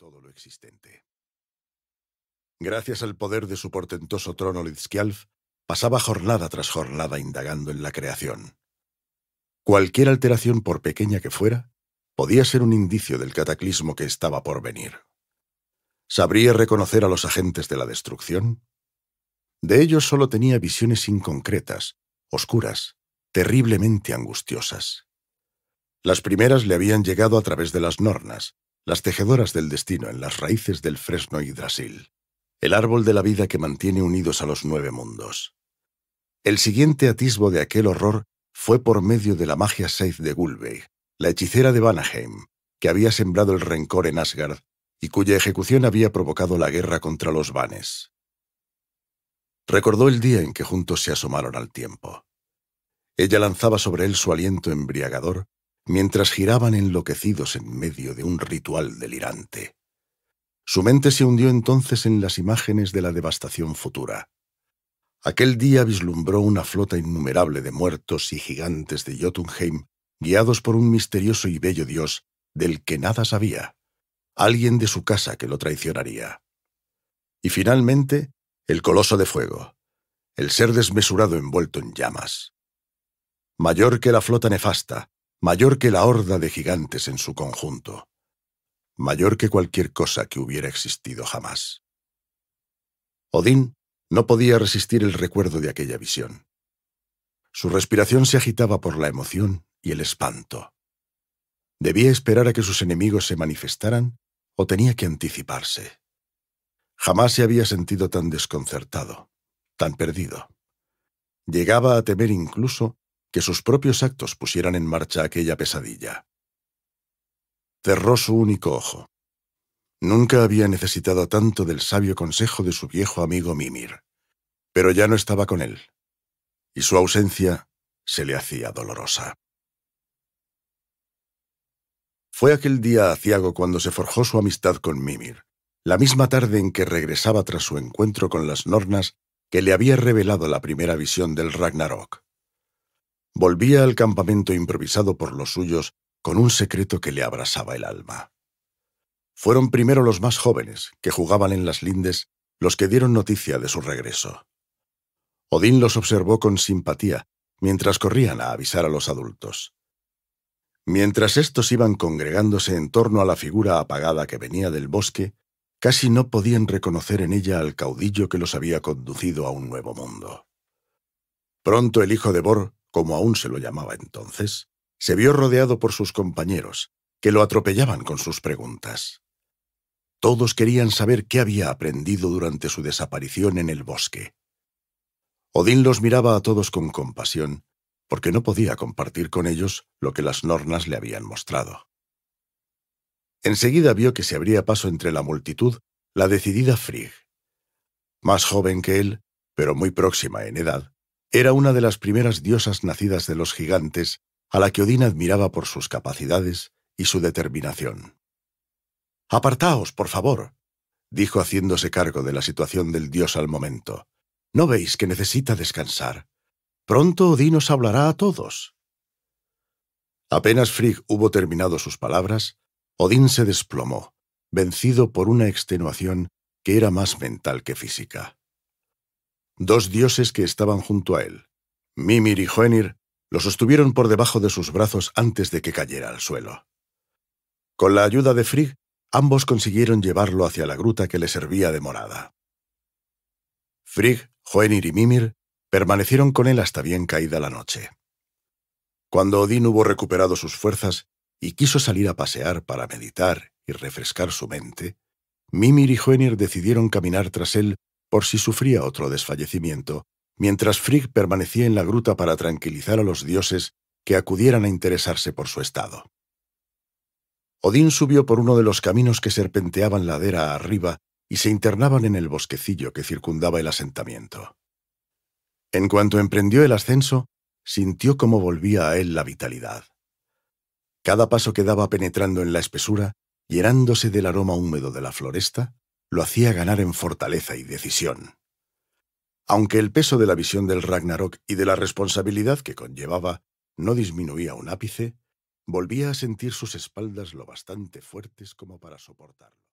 todo lo existente. Gracias al poder de su portentoso trono Litzkialf, pasaba jornada tras jornada indagando en la creación. Cualquier alteración, por pequeña que fuera, podía ser un indicio del cataclismo que estaba por venir. ¿Sabría reconocer a los agentes de la destrucción? De ellos solo tenía visiones inconcretas, oscuras, terriblemente angustiosas. Las primeras le habían llegado a través de las nornas, las tejedoras del destino en las raíces del fresno y el árbol de la vida que mantiene unidos a los nueve mundos. El siguiente atisbo de aquel horror fue por medio de la magia Seith de Gulbey, la hechicera de Vanaheim, que había sembrado el rencor en Asgard y cuya ejecución había provocado la guerra contra los vanes. Recordó el día en que juntos se asomaron al tiempo. Ella lanzaba sobre él su aliento embriagador mientras giraban enloquecidos en medio de un ritual delirante. Su mente se hundió entonces en las imágenes de la devastación futura. Aquel día vislumbró una flota innumerable de muertos y gigantes de Jotunheim, guiados por un misterioso y bello dios del que nada sabía, alguien de su casa que lo traicionaría. Y finalmente, el coloso de fuego, el ser desmesurado envuelto en llamas. Mayor que la flota nefasta, mayor que la horda de gigantes en su conjunto, mayor que cualquier cosa que hubiera existido jamás. Odín no podía resistir el recuerdo de aquella visión. Su respiración se agitaba por la emoción y el espanto. ¿Debía esperar a que sus enemigos se manifestaran o tenía que anticiparse? Jamás se había sentido tan desconcertado, tan perdido. Llegaba a temer incluso que sus propios actos pusieran en marcha aquella pesadilla. Cerró su único ojo. Nunca había necesitado tanto del sabio consejo de su viejo amigo Mimir, pero ya no estaba con él, y su ausencia se le hacía dolorosa. Fue aquel día aciago cuando se forjó su amistad con Mimir, la misma tarde en que regresaba tras su encuentro con las Nornas que le había revelado la primera visión del Ragnarok volvía al campamento improvisado por los suyos con un secreto que le abrasaba el alma. Fueron primero los más jóvenes, que jugaban en las lindes, los que dieron noticia de su regreso. Odín los observó con simpatía mientras corrían a avisar a los adultos. Mientras estos iban congregándose en torno a la figura apagada que venía del bosque, casi no podían reconocer en ella al caudillo que los había conducido a un nuevo mundo. Pronto el hijo de Bor como aún se lo llamaba entonces, se vio rodeado por sus compañeros, que lo atropellaban con sus preguntas. Todos querían saber qué había aprendido durante su desaparición en el bosque. Odín los miraba a todos con compasión, porque no podía compartir con ellos lo que las nornas le habían mostrado. Enseguida vio que se abría paso entre la multitud la decidida Frigg. Más joven que él, pero muy próxima en edad, era una de las primeras diosas nacidas de los gigantes, a la que Odín admiraba por sus capacidades y su determinación. Apartaos, por favor, dijo haciéndose cargo de la situación del dios al momento. ¿No veis que necesita descansar? Pronto Odín os hablará a todos. Apenas Frigg hubo terminado sus palabras, Odín se desplomó, vencido por una extenuación que era más mental que física. Dos dioses que estaban junto a él, Mimir y Hoenir, lo sostuvieron por debajo de sus brazos antes de que cayera al suelo. Con la ayuda de Frigg, ambos consiguieron llevarlo hacia la gruta que le servía de morada. Frigg, Hoenir y Mimir permanecieron con él hasta bien caída la noche. Cuando Odín hubo recuperado sus fuerzas y quiso salir a pasear para meditar y refrescar su mente, Mimir y Hoenir decidieron caminar tras él por si sufría otro desfallecimiento, mientras Frigg permanecía en la gruta para tranquilizar a los dioses que acudieran a interesarse por su estado. Odín subió por uno de los caminos que serpenteaban ladera arriba y se internaban en el bosquecillo que circundaba el asentamiento. En cuanto emprendió el ascenso, sintió cómo volvía a él la vitalidad. Cada paso que daba penetrando en la espesura, llenándose del aroma húmedo de la floresta, lo hacía ganar en fortaleza y decisión. Aunque el peso de la visión del Ragnarok y de la responsabilidad que conllevaba no disminuía un ápice, volvía a sentir sus espaldas lo bastante fuertes como para soportarlo.